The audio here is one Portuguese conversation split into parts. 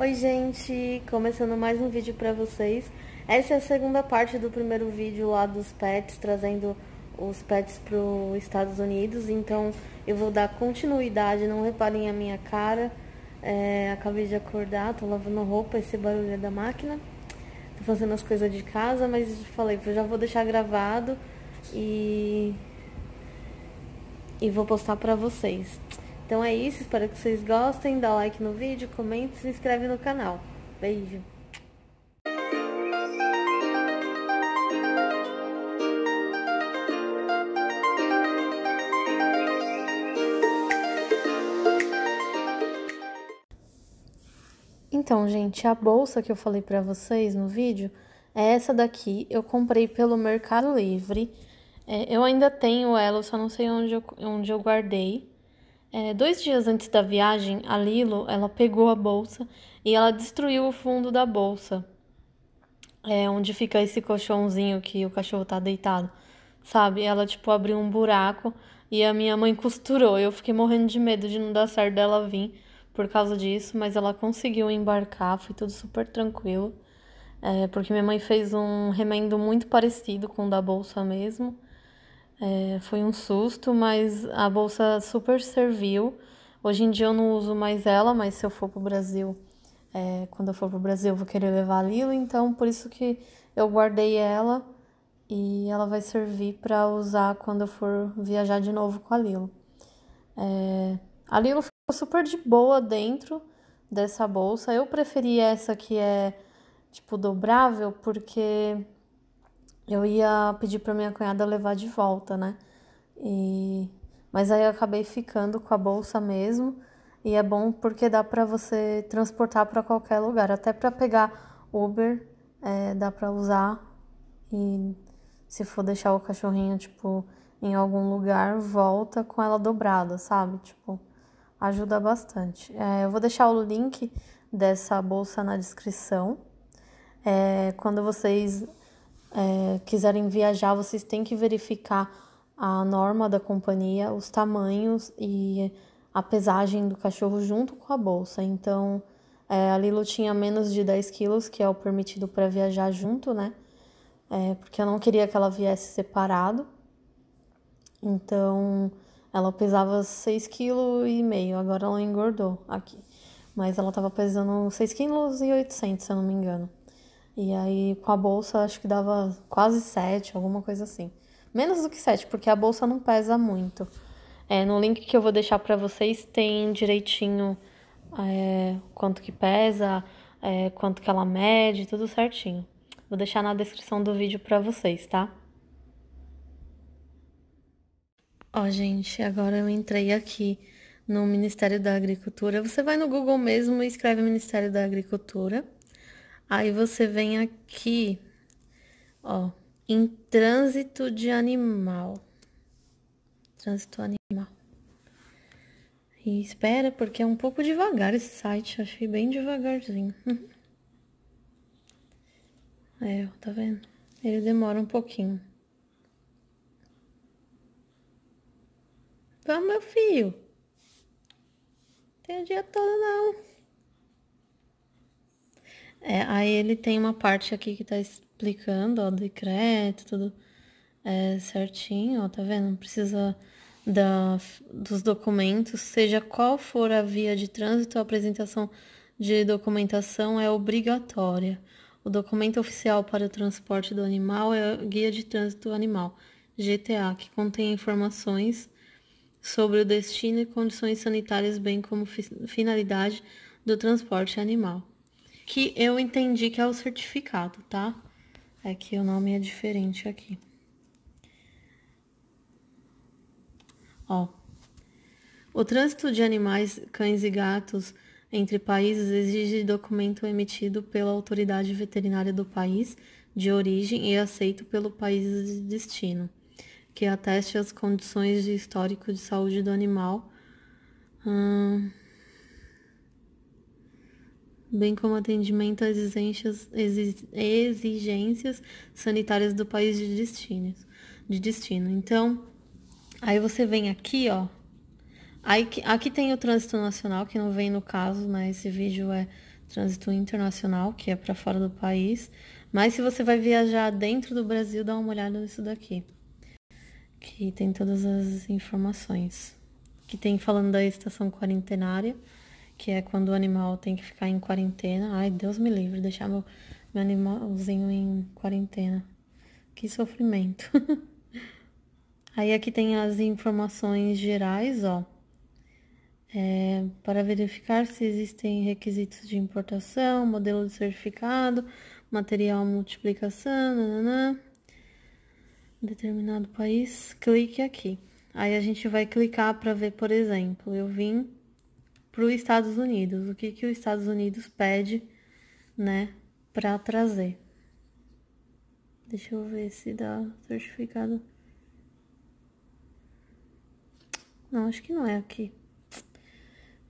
Oi gente, começando mais um vídeo pra vocês. Essa é a segunda parte do primeiro vídeo lá dos pets, trazendo os pets pro Estados Unidos. Então eu vou dar continuidade, não reparem a minha cara. É, acabei de acordar, tô lavando roupa, esse barulho é da máquina. Tô fazendo as coisas de casa, mas falei, eu já vou deixar gravado e... E vou postar pra vocês. Então é isso, espero que vocês gostem, dá like no vídeo, comenta e se inscreve no canal. Beijo! Então, gente, a bolsa que eu falei para vocês no vídeo é essa daqui. Eu comprei pelo Mercado Livre. É, eu ainda tenho ela, só não sei onde eu, onde eu guardei. É, dois dias antes da viagem, a Lilo ela pegou a bolsa e ela destruiu o fundo da bolsa, é, onde fica esse colchãozinho que o cachorro tá deitado, sabe? Ela tipo abriu um buraco e a minha mãe costurou. Eu fiquei morrendo de medo de não dar certo dela vir por causa disso, mas ela conseguiu embarcar, foi tudo super tranquilo, é, porque minha mãe fez um remendo muito parecido com o da bolsa mesmo. É, foi um susto, mas a bolsa super serviu. Hoje em dia eu não uso mais ela, mas se eu for para o Brasil, é, quando eu for para o Brasil, eu vou querer levar a Lilo, então por isso que eu guardei ela e ela vai servir para usar quando eu for viajar de novo com a Lilo. É, a Lilo ficou super de boa dentro dessa bolsa. Eu preferi essa que é tipo dobrável porque eu ia pedir para minha cunhada levar de volta, né? E mas aí eu acabei ficando com a bolsa mesmo, e é bom porque dá para você transportar para qualquer lugar, até para pegar Uber, é, dá para usar e se for deixar o cachorrinho tipo em algum lugar, volta com ela dobrada, sabe? Tipo, ajuda bastante. É, eu vou deixar o link dessa bolsa na descrição. É, quando vocês é, quiserem viajar, vocês têm que verificar a norma da companhia, os tamanhos e a pesagem do cachorro junto com a bolsa. Então, é, a Lilo tinha menos de 10 quilos, que é o permitido para viajar junto, né? É, porque eu não queria que ela viesse separado. Então, ela pesava 6,5 kg, agora ela engordou aqui. Mas ela estava pesando 6,8 kg, se eu não me engano. E aí, com a bolsa, acho que dava quase 7, alguma coisa assim. Menos do que 7, porque a bolsa não pesa muito. É, no link que eu vou deixar para vocês tem direitinho é, quanto que pesa, é, quanto que ela mede, tudo certinho. Vou deixar na descrição do vídeo para vocês, tá? Ó, gente, agora eu entrei aqui no Ministério da Agricultura. Você vai no Google mesmo e escreve Ministério da Agricultura. Aí você vem aqui, ó, em trânsito de animal. Trânsito animal. E espera, porque é um pouco devagar esse site. Achei bem devagarzinho. Uhum. É, tá vendo? Ele demora um pouquinho. Vamos, meu filho. Tem o dia todo, não. É, aí ele tem uma parte aqui que tá explicando, ó, o decreto, tudo é, certinho, ó, tá vendo? Não precisa da, dos documentos, seja qual for a via de trânsito, a apresentação de documentação é obrigatória. O documento oficial para o transporte do animal é o Guia de Trânsito Animal, GTA, que contém informações sobre o destino e condições sanitárias, bem como finalidade do transporte animal que eu entendi que é o certificado, tá? É que o nome é diferente aqui. Ó. O trânsito de animais, cães e gatos entre países exige documento emitido pela autoridade veterinária do país de origem e aceito pelo país de destino, que ateste as condições de histórico de saúde do animal. Hum bem como atendimento às exigências sanitárias do país de destino. De destino. Então, aí você vem aqui, ó. Aí, aqui tem o trânsito nacional, que não vem no caso, né? Esse vídeo é trânsito internacional, que é para fora do país. Mas se você vai viajar dentro do Brasil, dá uma olhada nisso daqui. Que tem todas as informações. Que tem falando da estação quarentenária que é quando o animal tem que ficar em quarentena. Ai, Deus me livre, deixar meu, meu animalzinho em quarentena. Que sofrimento. Aí aqui tem as informações gerais, ó. É, para verificar se existem requisitos de importação, modelo de certificado, material multiplicação, nananã, determinado país, clique aqui. Aí a gente vai clicar para ver, por exemplo, eu vim para os Estados Unidos, o que, que os Estados Unidos pede, né, para trazer. Deixa eu ver se dá certificado. Não, acho que não é aqui.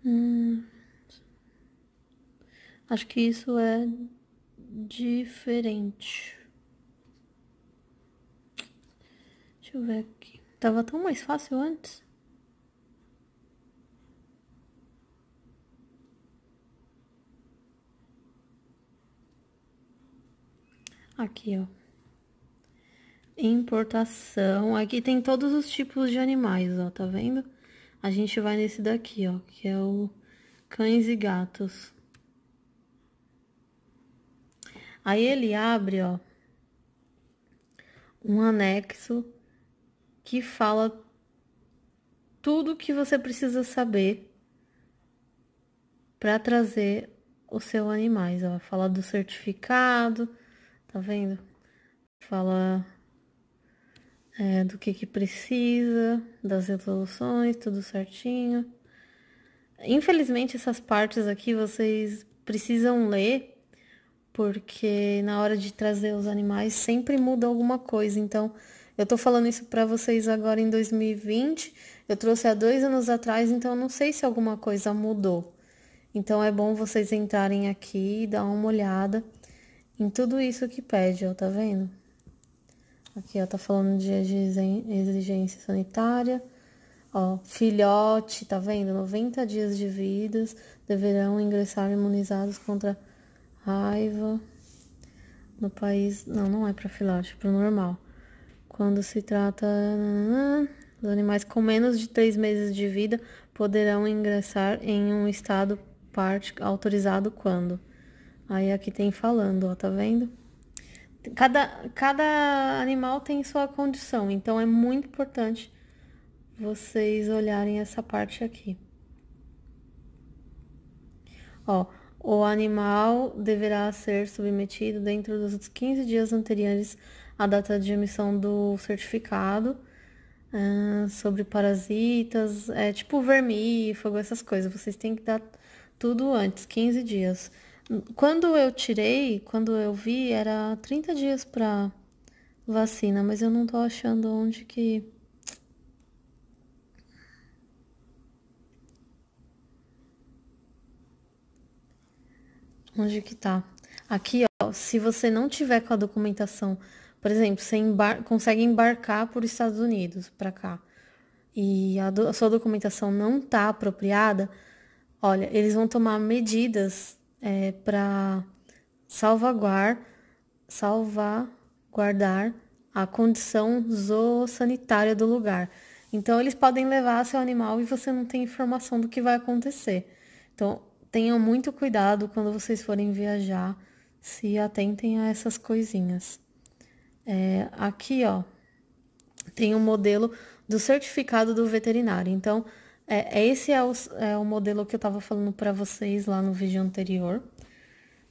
Hum, acho que isso é diferente. Deixa eu ver aqui. Tava tão mais fácil antes. Aqui, ó. Importação. Aqui tem todos os tipos de animais, ó, tá vendo? A gente vai nesse daqui, ó, que é o cães e gatos. Aí ele abre, ó, um anexo que fala tudo que você precisa saber para trazer os seus animais. Ó. Fala do certificado, tá vendo? Fala é, do que que precisa, das resoluções, tudo certinho. Infelizmente, essas partes aqui vocês precisam ler, porque na hora de trazer os animais sempre muda alguma coisa. Então, eu tô falando isso para vocês agora em 2020, eu trouxe há dois anos atrás, então não sei se alguma coisa mudou. Então, é bom vocês entrarem aqui e dar uma olhada em tudo isso que pede, ó, tá vendo? Aqui, ó, tá falando de exigência sanitária. Ó, filhote, tá vendo? 90 dias de vidas deverão ingressar imunizados contra raiva no país. Não, não é para filhote, é para normal. Quando se trata. Os animais com menos de 3 meses de vida poderão ingressar em um estado parte autorizado quando Aí aqui tem falando, ó, tá vendo? Cada, cada animal tem sua condição, então é muito importante vocês olharem essa parte aqui. Ó, o animal deverá ser submetido dentro dos 15 dias anteriores à data de emissão do certificado uh, sobre parasitas, é, tipo vermífugo, essas coisas. Vocês têm que dar tudo antes, 15 dias. Quando eu tirei, quando eu vi, era 30 dias para vacina, mas eu não tô achando onde que. Onde que tá? Aqui, ó, se você não tiver com a documentação, por exemplo, você embar consegue embarcar por Estados Unidos para cá e a, do a sua documentação não tá apropriada, olha, eles vão tomar medidas é, para salvaguardar, salvaguardar a condição zoossanitária do lugar. Então, eles podem levar seu animal e você não tem informação do que vai acontecer. Então, tenham muito cuidado quando vocês forem viajar, se atentem a essas coisinhas. É, aqui, ó, tem um modelo do certificado do veterinário. Então, é, é, esse é o, é o modelo que eu estava falando para vocês lá no vídeo anterior,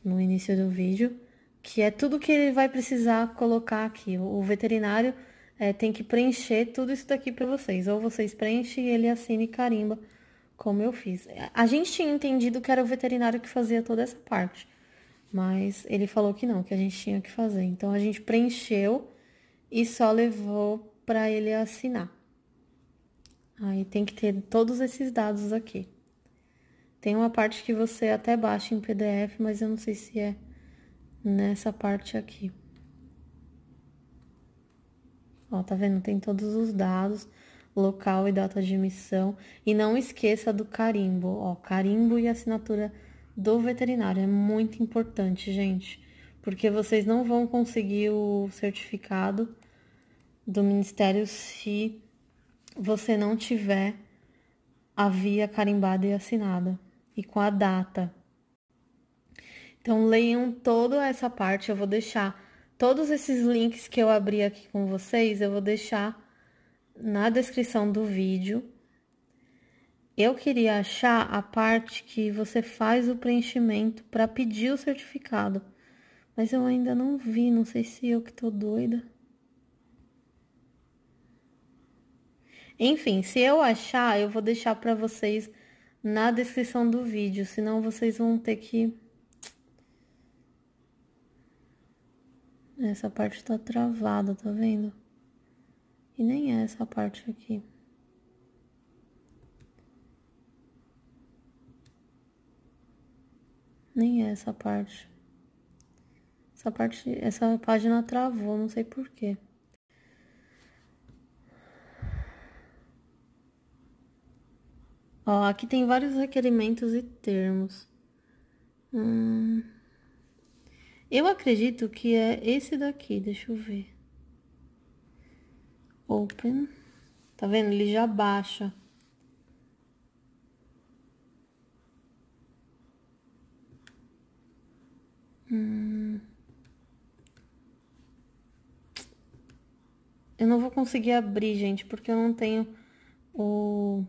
no início do vídeo, que é tudo que ele vai precisar colocar aqui. O veterinário é, tem que preencher tudo isso daqui para vocês. Ou vocês preenchem e ele assina e carimba, como eu fiz. A gente tinha entendido que era o veterinário que fazia toda essa parte, mas ele falou que não, que a gente tinha que fazer. Então a gente preencheu e só levou para ele assinar. Aí tem que ter todos esses dados aqui. Tem uma parte que você até baixa em PDF, mas eu não sei se é nessa parte aqui. Ó, tá vendo? Tem todos os dados, local e data de emissão. E não esqueça do carimbo, ó, carimbo e assinatura do veterinário. É muito importante, gente, porque vocês não vão conseguir o certificado do Ministério se você não tiver a via carimbada e assinada e com a data. Então leiam toda essa parte, eu vou deixar todos esses links que eu abri aqui com vocês, eu vou deixar na descrição do vídeo. Eu queria achar a parte que você faz o preenchimento para pedir o certificado, mas eu ainda não vi, não sei se eu que tô doida. Enfim, se eu achar, eu vou deixar para vocês na descrição do vídeo, senão vocês vão ter que... Essa parte tá travada, tá vendo? E nem é essa parte aqui. Nem é essa parte. Essa parte, essa página travou, não sei porquê. Ó, aqui tem vários requerimentos e termos. Hum... Eu acredito que é esse daqui, deixa eu ver. Open. Tá vendo? Ele já baixa. Hum. Eu não vou conseguir abrir, gente, porque eu não tenho o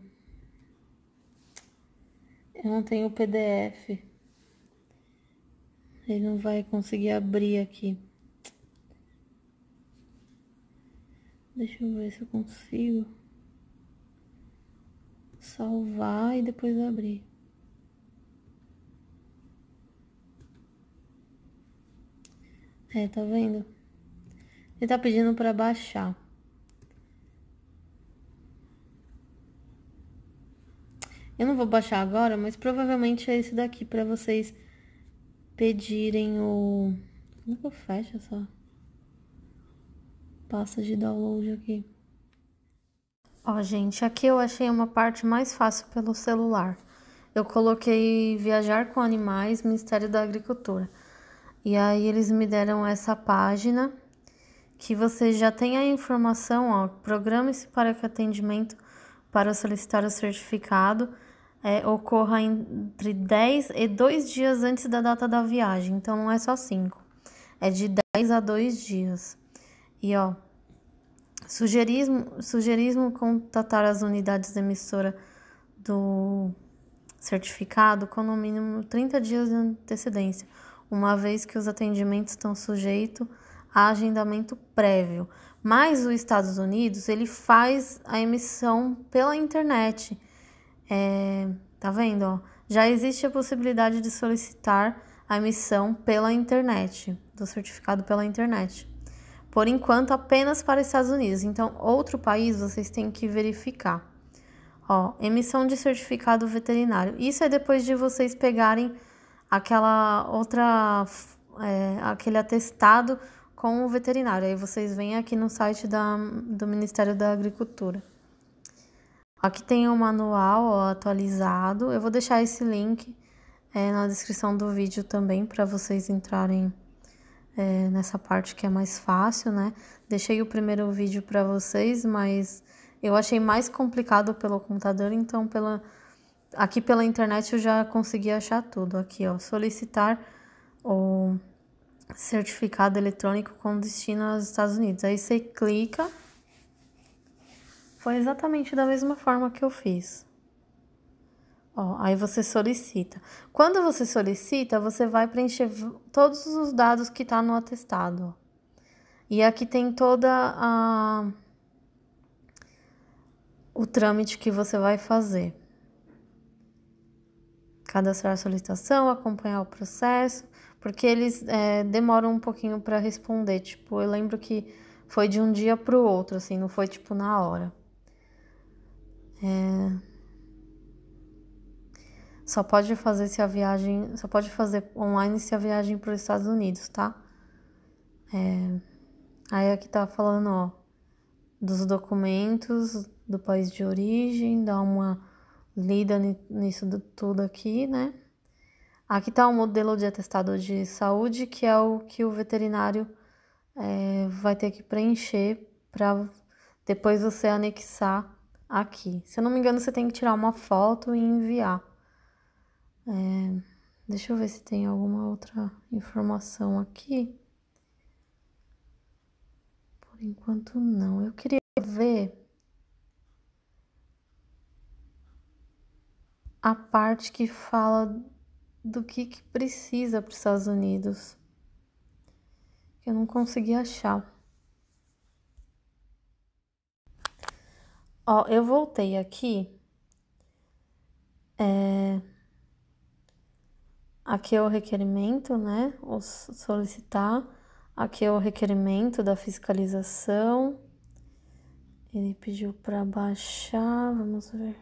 eu não tenho o PDF. Ele não vai conseguir abrir aqui. Deixa eu ver se eu consigo salvar e depois abrir. É, tá vendo? Ele tá pedindo para baixar. Eu não vou baixar agora, mas provavelmente é esse daqui para vocês pedirem o... Como é que eu fecho essa pasta de download aqui? Ó, gente, aqui eu achei uma parte mais fácil pelo celular. Eu coloquei Viajar com Animais, Ministério da Agricultura. E aí eles me deram essa página que você já tem a informação, ó, programe-se para que atendimento para solicitar o certificado é, ocorra entre 10 e 2 dias antes da data da viagem. Então não é só 5, é de 10 a 2 dias. E ó, sugerismo, sugerismo contatar as unidades emissora do certificado com no mínimo 30 dias de antecedência, uma vez que os atendimentos estão sujeitos a agendamento prévio. Mas os Estados Unidos, ele faz a emissão pela internet. É, tá vendo? Ó? Já existe a possibilidade de solicitar a emissão pela internet, do certificado pela internet. Por enquanto, apenas para Estados Unidos. Então, outro país vocês têm que verificar. Ó, emissão de certificado veterinário. Isso é depois de vocês pegarem aquela outra, é, aquele atestado com o veterinário. Aí vocês vêm aqui no site da, do Ministério da Agricultura. Aqui tem o um manual ó, atualizado. Eu vou deixar esse link é, na descrição do vídeo também para vocês entrarem é, nessa parte que é mais fácil, né? Deixei o primeiro vídeo para vocês, mas eu achei mais complicado pelo computador, então pela aqui pela internet eu já consegui achar tudo. Aqui, ó, solicitar o certificado eletrônico com destino aos Estados Unidos. Aí você clica foi exatamente da mesma forma que eu fiz. Ó, aí você solicita. Quando você solicita, você vai preencher todos os dados que tá no atestado. E aqui tem toda a o trâmite que você vai fazer. Cadastrar a solicitação, acompanhar o processo, porque eles é, demoram um pouquinho para responder. Tipo, eu lembro que foi de um dia para o outro, assim, não foi tipo na hora. É... Só pode fazer se a viagem. Só pode fazer online se a viagem para os Estados Unidos, tá? É... Aí aqui tá falando, ó, dos documentos do país de origem, dá uma lida nisso tudo aqui, né? Aqui tá o um modelo de atestado de saúde, que é o que o veterinário é, vai ter que preencher para depois você anexar aqui. Se eu não me engano, você tem que tirar uma foto e enviar. É, deixa eu ver se tem alguma outra informação aqui. Por enquanto, não. Eu queria ver a parte que fala do que, que precisa para os Estados Unidos. Eu não consegui achar. Ó, eu voltei aqui. É... Aqui é o requerimento, né? O solicitar. Aqui é o requerimento da fiscalização. Ele pediu para baixar, vamos ver.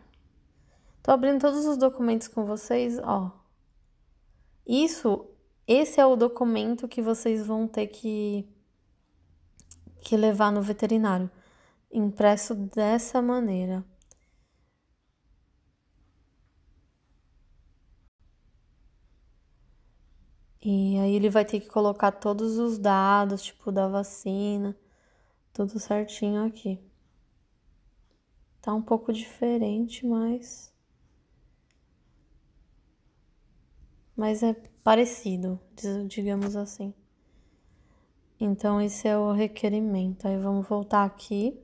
Tô abrindo todos os documentos com vocês, ó. Isso, esse é o documento que vocês vão ter que que levar no veterinário impresso dessa maneira. E aí ele vai ter que colocar todos os dados, tipo da vacina, tudo certinho aqui. Tá um pouco diferente, mas mas é parecido, digamos assim. Então esse é o requerimento. Aí vamos voltar aqui.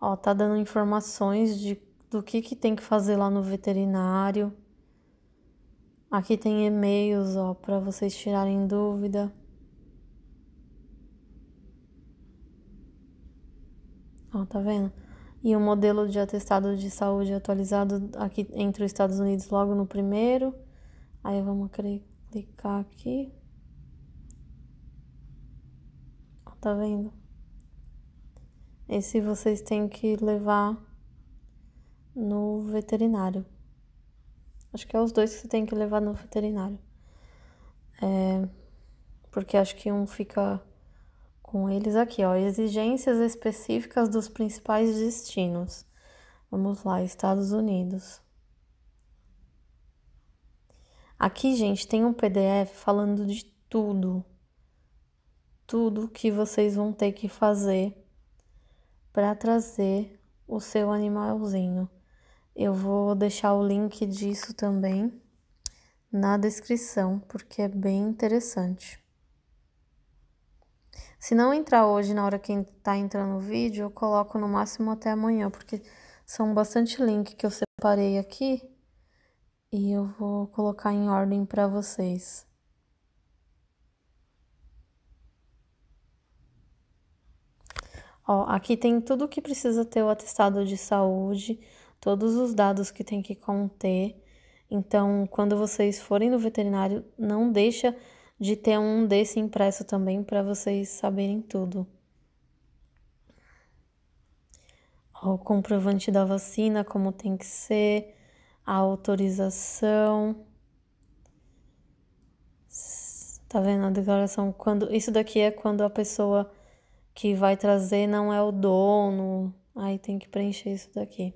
Ó, tá dando informações de, do que, que tem que fazer lá no veterinário. Aqui tem e-mails, ó, para vocês tirarem dúvida. Ó, tá vendo? E o modelo de atestado de saúde atualizado aqui entre os Estados Unidos logo no primeiro. Aí vamos clicar aqui. tá vendo? Esse vocês têm que levar no veterinário. Acho que é os dois que você tem que levar no veterinário. É, porque acho que um fica com eles aqui, ó. Exigências específicas dos principais destinos. Vamos lá, Estados Unidos. Aqui, gente, tem um PDF falando de tudo. Tudo que vocês vão ter que fazer para trazer o seu animalzinho. Eu vou deixar o link disso também na descrição, porque é bem interessante. Se não entrar hoje na hora que tá entrando o vídeo, eu coloco no máximo até amanhã, porque são bastante links que eu separei aqui e eu vou colocar em ordem para vocês. Ó, aqui tem tudo o que precisa ter o atestado de saúde, todos os dados que tem que conter. Então, quando vocês forem no veterinário, não deixa de ter um desse impresso também para vocês saberem tudo. o comprovante da vacina, como tem que ser, a autorização. Tá vendo a declaração? Quando, isso daqui é quando a pessoa que vai trazer não é o dono. Aí tem que preencher isso daqui.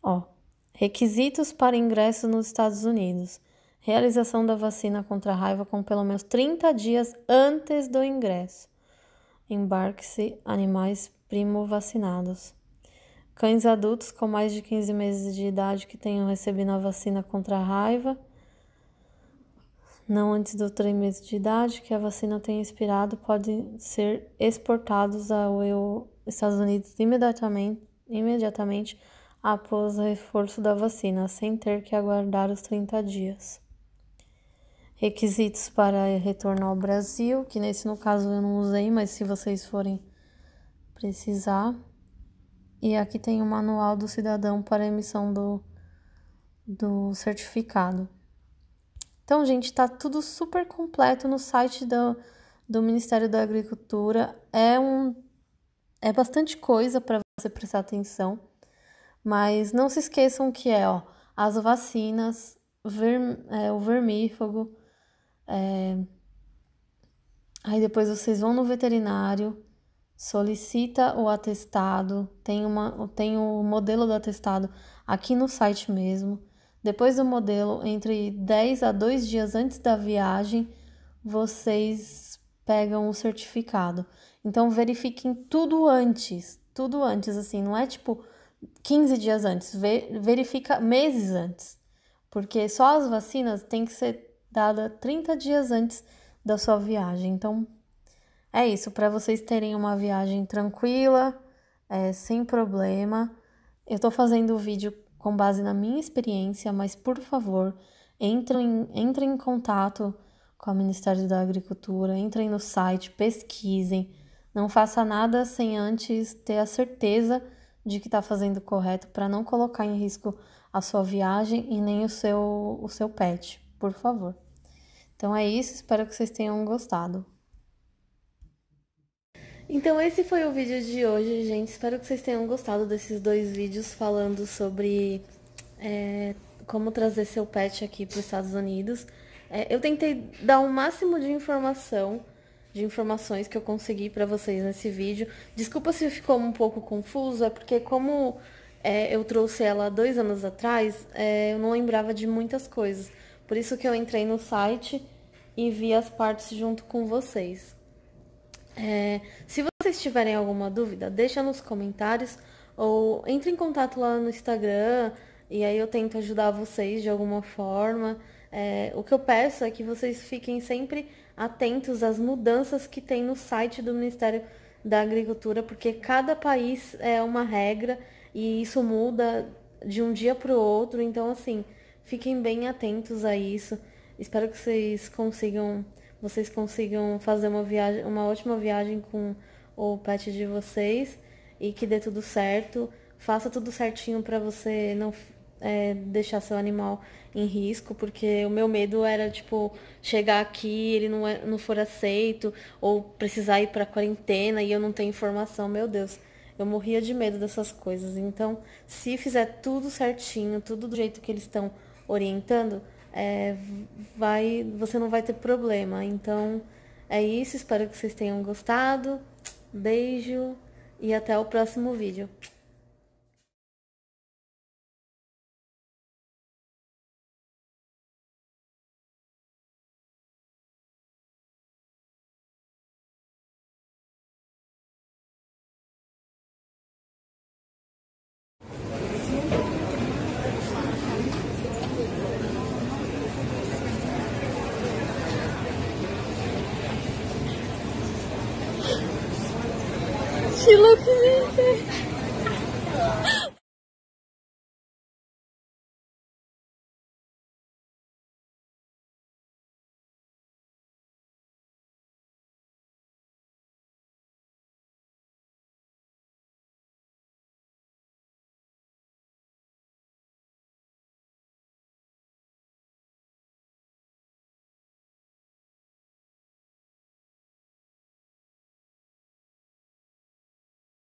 Ó, requisitos para ingresso nos Estados Unidos. Realização da vacina contra a raiva com pelo menos 30 dias antes do ingresso. Embarque-se animais primo vacinados Cães adultos com mais de 15 meses de idade que tenham recebido a vacina contra a raiva não antes do três meses de idade, que a vacina tenha expirado, podem ser exportados aos Estados Unidos imediatamente, imediatamente após o reforço da vacina, sem ter que aguardar os 30 dias. Requisitos para retorno ao Brasil, que nesse no caso eu não usei, mas se vocês forem precisar. E aqui tem o manual do cidadão para emissão do, do certificado. Então, gente, está tudo super completo no site do, do Ministério da Agricultura. É um é bastante coisa para você prestar atenção, mas não se esqueçam que é ó, as vacinas, ver, é, o vermífago. É... Aí depois vocês vão no veterinário, solicita o atestado, tem, uma, tem o modelo do atestado aqui no site mesmo. Depois do modelo, entre 10 a 2 dias antes da viagem, vocês pegam o certificado. Então verifiquem tudo antes, tudo antes assim, não é tipo 15 dias antes, verifica meses antes. Porque só as vacinas têm que ser dada 30 dias antes da sua viagem. Então é isso, para vocês terem uma viagem tranquila, é, sem problema. Eu tô fazendo o vídeo com base na minha experiência, mas por favor, entrem, entrem em contato com o Ministério da Agricultura, entrem no site, pesquisem. Não faça nada sem antes ter a certeza de que está fazendo correto para não colocar em risco a sua viagem e nem o seu, o seu pet, por favor. Então é isso, espero que vocês tenham gostado. Então esse foi o vídeo de hoje, gente. Espero que vocês tenham gostado desses dois vídeos falando sobre é, como trazer seu pet aqui para os Estados Unidos. É, eu tentei dar o um máximo de informação, de informações que eu consegui para vocês nesse vídeo. Desculpa se ficou um pouco confuso, é porque como é, eu trouxe ela dois anos atrás, é, eu não lembrava de muitas coisas. Por isso que eu entrei no site e vi as partes junto com vocês. É, se vocês tiverem alguma dúvida, deixa nos comentários ou entre em contato lá no Instagram e aí eu tento ajudar vocês de alguma forma. É, o que eu peço é que vocês fiquem sempre atentos às mudanças que tem no site do Ministério da Agricultura, porque cada país é uma regra e isso muda de um dia para o outro. Então, assim, fiquem bem atentos a isso. Espero que vocês consigam vocês consigam fazer uma viagem, uma ótima viagem com o pet de vocês e que dê tudo certo. Faça tudo certinho para você não é, deixar seu animal em risco, porque o meu medo era, tipo, chegar aqui, ele não, é, não for aceito, ou precisar ir para quarentena e eu não tenho informação. Meu Deus, eu morria de medo dessas coisas. Então, se fizer tudo certinho, tudo do jeito que eles estão orientando, é, vai, você não vai ter problema. Então é isso, espero que vocês tenham gostado. Beijo e até o próximo vídeo. she looks at me.